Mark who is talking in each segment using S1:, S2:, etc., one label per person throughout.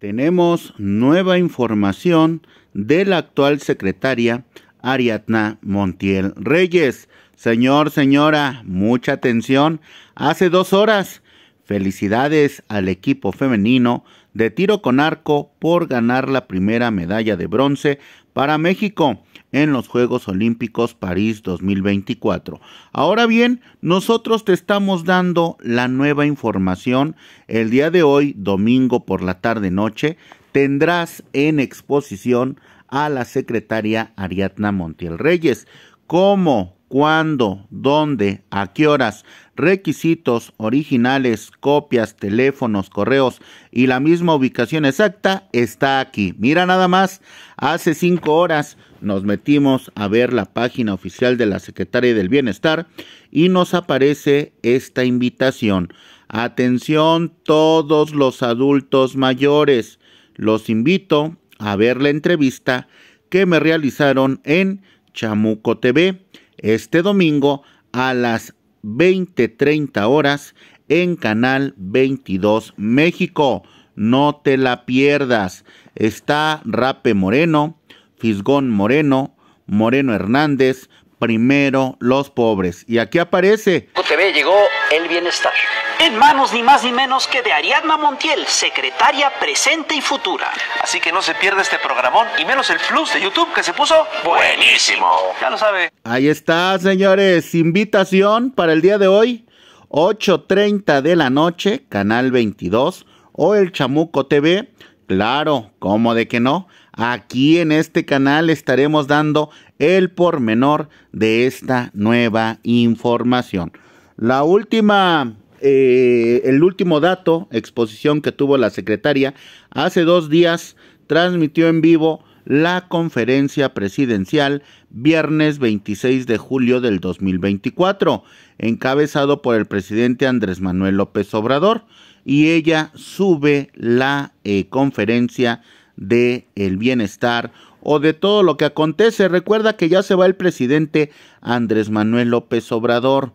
S1: Tenemos nueva información de la actual secretaria Ariadna Montiel Reyes. Señor, señora, mucha atención. Hace dos horas, felicidades al equipo femenino de tiro con arco por ganar la primera medalla de bronce para México en los Juegos Olímpicos París 2024. Ahora bien, nosotros te estamos dando la nueva información el día de hoy, domingo por la tarde noche, tendrás en exposición a la secretaria Ariadna Montiel Reyes ¿Cómo? cuándo, dónde, a qué horas, requisitos, originales, copias, teléfonos, correos y la misma ubicación exacta está aquí. Mira nada más, hace cinco horas nos metimos a ver la página oficial de la Secretaría del Bienestar y nos aparece esta invitación. Atención todos los adultos mayores, los invito a ver la entrevista que me realizaron en Chamuco TV este domingo a las 20:30 horas en Canal 22 México. No te la pierdas. Está Rape Moreno, Fisgón Moreno, Moreno Hernández, primero los pobres. Y aquí aparece. llegó el bienestar en manos ni más ni menos que de Ariadna Montiel, secretaria presente y futura. Así que no se pierda este programón y menos el plus de YouTube que se puso buenísimo. Ya lo sabe. Ahí está, señores, invitación para el día de hoy, 8.30 de la noche, Canal 22 o el Chamuco TV. Claro, ¿cómo de que no? Aquí en este canal estaremos dando el pormenor de esta nueva información. La última eh, el último dato, exposición que tuvo la secretaria, hace dos días transmitió en vivo la conferencia presidencial viernes 26 de julio del 2024, encabezado por el presidente Andrés Manuel López Obrador, y ella sube la eh, conferencia de el bienestar o de todo lo que acontece. Recuerda que ya se va el presidente Andrés Manuel López Obrador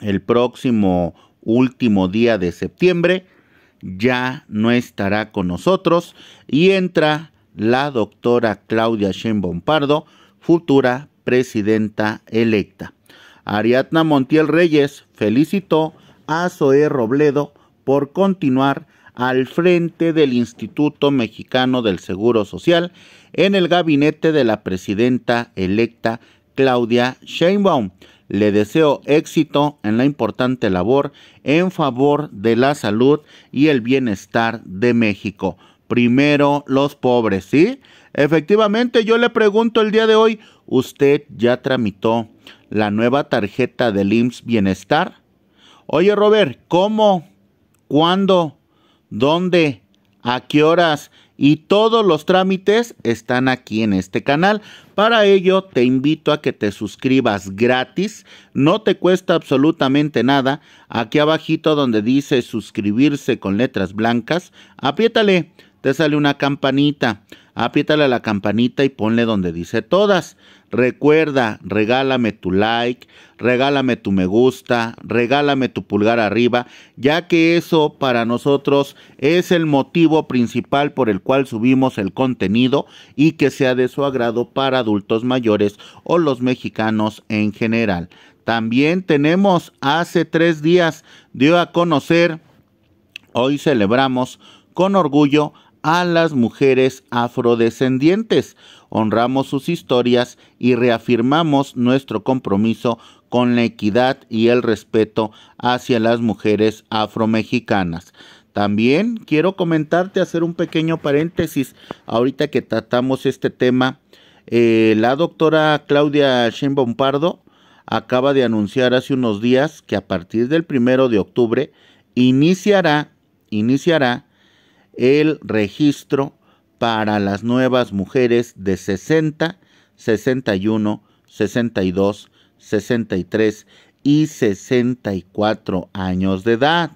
S1: el próximo último día de septiembre, ya no estará con nosotros y entra la doctora Claudia Sheinbaum Pardo, futura presidenta electa. Ariadna Montiel Reyes felicitó a Zoe Robledo por continuar al frente del Instituto Mexicano del Seguro Social en el gabinete de la presidenta electa Claudia Sheinbaum. Le deseo éxito en la importante labor en favor de la salud y el bienestar de México. Primero los pobres, ¿sí? Efectivamente, yo le pregunto el día de hoy, ¿usted ya tramitó la nueva tarjeta del IMSS Bienestar? Oye, Robert, ¿cómo? ¿Cuándo? ¿Dónde? ¿A qué horas? y todos los trámites están aquí en este canal. Para ello te invito a que te suscribas gratis, no te cuesta absolutamente nada. Aquí abajito donde dice suscribirse con letras blancas, apriétale, te sale una campanita apriétale a la campanita y ponle donde dice todas. Recuerda, regálame tu like, regálame tu me gusta, regálame tu pulgar arriba, ya que eso para nosotros es el motivo principal por el cual subimos el contenido y que sea de su agrado para adultos mayores o los mexicanos en general. También tenemos hace tres días dio a conocer, hoy celebramos con orgullo a las mujeres afrodescendientes. Honramos sus historias y reafirmamos nuestro compromiso con la equidad y el respeto hacia las mujeres afromexicanas. También quiero comentarte, hacer un pequeño paréntesis, ahorita que tratamos este tema, eh, la doctora Claudia Sheinbaum Pardo acaba de anunciar hace unos días que a partir del primero de octubre iniciará, iniciará el registro para las nuevas mujeres de 60, 61, 62, 63 y 64 años de edad.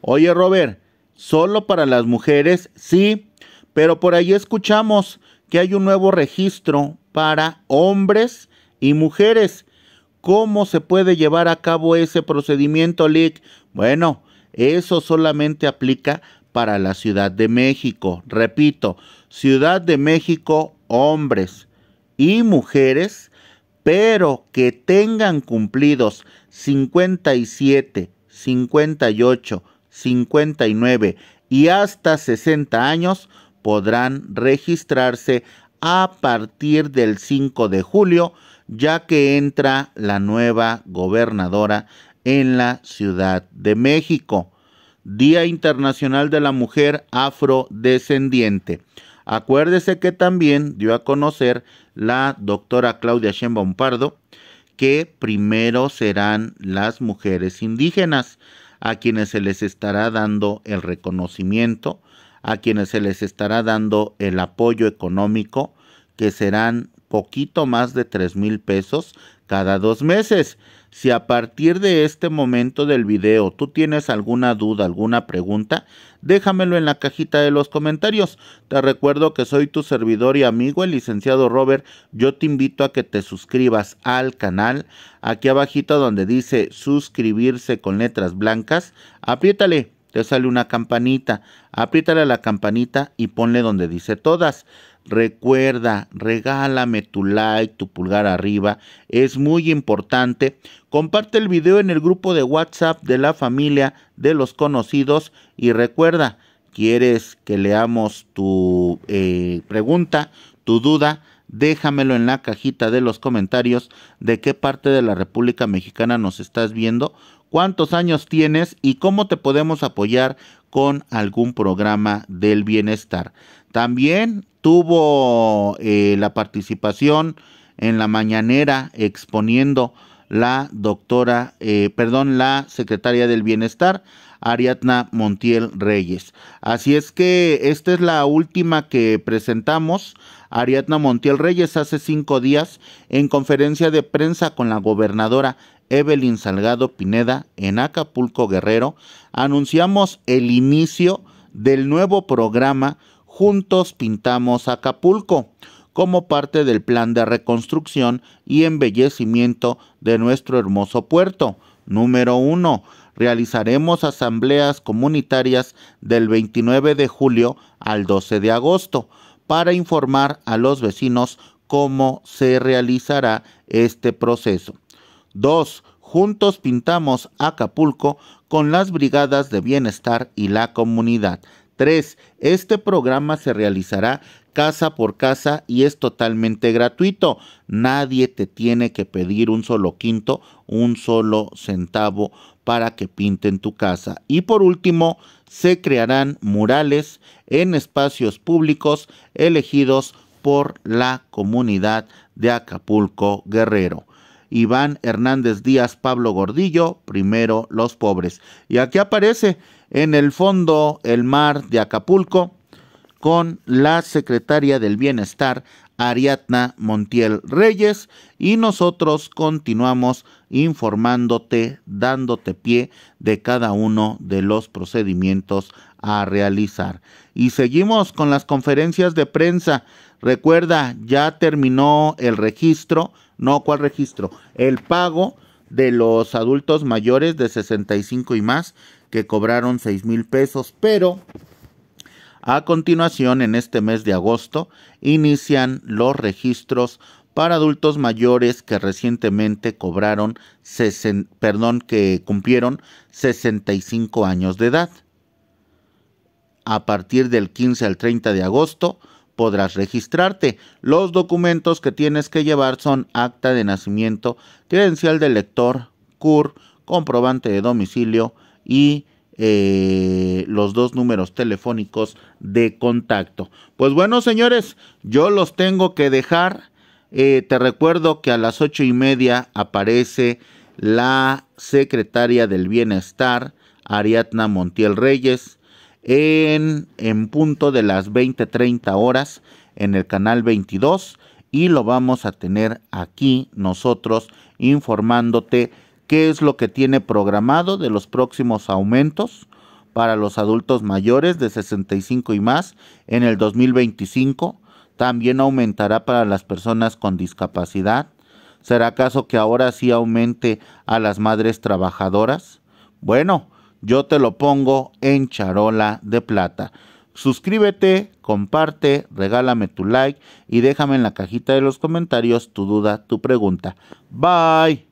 S1: Oye Robert, solo para las mujeres, sí, pero por ahí escuchamos que hay un nuevo registro para hombres y mujeres. ¿Cómo se puede llevar a cabo ese procedimiento, Lick? Bueno, eso solamente aplica para la Ciudad de México. Repito, Ciudad de México, hombres y mujeres, pero que tengan cumplidos 57, 58, 59 y hasta 60 años podrán registrarse a partir del 5 de julio, ya que entra la nueva gobernadora en la Ciudad de México. Día Internacional de la Mujer Afrodescendiente. Acuérdese que también dio a conocer la doctora Claudia Sheinbaum Pardo que primero serán las mujeres indígenas a quienes se les estará dando el reconocimiento, a quienes se les estará dando el apoyo económico, que serán poquito más de tres mil pesos cada dos meses. Si a partir de este momento del video tú tienes alguna duda, alguna pregunta, déjamelo en la cajita de los comentarios. Te recuerdo que soy tu servidor y amigo, el licenciado Robert. Yo te invito a que te suscribas al canal. Aquí abajito donde dice suscribirse con letras blancas, apriétale, te sale una campanita. Apriétale a la campanita y ponle donde dice todas. Recuerda, regálame tu like, tu pulgar arriba. Es muy importante. Comparte el video en el grupo de WhatsApp de la familia, de los conocidos. Y recuerda, quieres que leamos tu eh, pregunta, tu duda, déjamelo en la cajita de los comentarios de qué parte de la República Mexicana nos estás viendo, cuántos años tienes y cómo te podemos apoyar con algún programa del bienestar. También tuvo eh, la participación en la mañanera exponiendo la doctora, eh, perdón, la secretaria del Bienestar, Ariadna Montiel Reyes. Así es que esta es la última que presentamos. Ariadna Montiel Reyes hace cinco días en conferencia de prensa con la gobernadora Evelyn Salgado Pineda en Acapulco Guerrero, anunciamos el inicio del nuevo programa Juntos Pintamos Acapulco, como parte del plan de reconstrucción y embellecimiento de nuestro hermoso puerto. Número 1. Realizaremos asambleas comunitarias del 29 de julio al 12 de agosto para informar a los vecinos cómo se realizará este proceso. 2. Juntos pintamos Acapulco con las brigadas de bienestar y la comunidad. Este programa se realizará casa por casa y es totalmente gratuito. Nadie te tiene que pedir un solo quinto, un solo centavo para que pinten tu casa. Y por último, se crearán murales en espacios públicos elegidos por la comunidad de Acapulco Guerrero. Iván Hernández Díaz, Pablo Gordillo, primero los pobres. Y aquí aparece en el fondo El Mar de Acapulco con la secretaria del Bienestar, Ariadna Montiel Reyes, y nosotros continuamos informándote, dándote pie de cada uno de los procedimientos a realizar. Y seguimos con las conferencias de prensa. Recuerda, ya terminó el registro, no cuál registro, el pago de los adultos mayores de 65 y más que cobraron 6 mil pesos, pero a continuación, en este mes de agosto, inician los registros para adultos mayores que recientemente cobraron, perdón, que cumplieron 65 años de edad. A partir del 15 al 30 de agosto podrás registrarte. Los documentos que tienes que llevar son acta de nacimiento, credencial de lector, CUR, comprobante de domicilio, y eh, los dos números telefónicos de contacto. Pues bueno, señores, yo los tengo que dejar. Eh, te recuerdo que a las ocho y media aparece la secretaria del Bienestar, Ariadna Montiel Reyes, en, en punto de las 20-30 horas en el canal 22 y lo vamos a tener aquí nosotros informándote qué es lo que tiene programado de los próximos aumentos para los adultos mayores de 65 y más en el 2025. También aumentará para las personas con discapacidad. ¿Será caso que ahora sí aumente a las madres trabajadoras? Bueno, yo te lo pongo en charola de plata. Suscríbete, comparte, regálame tu like y déjame en la cajita de los comentarios tu duda, tu pregunta. Bye.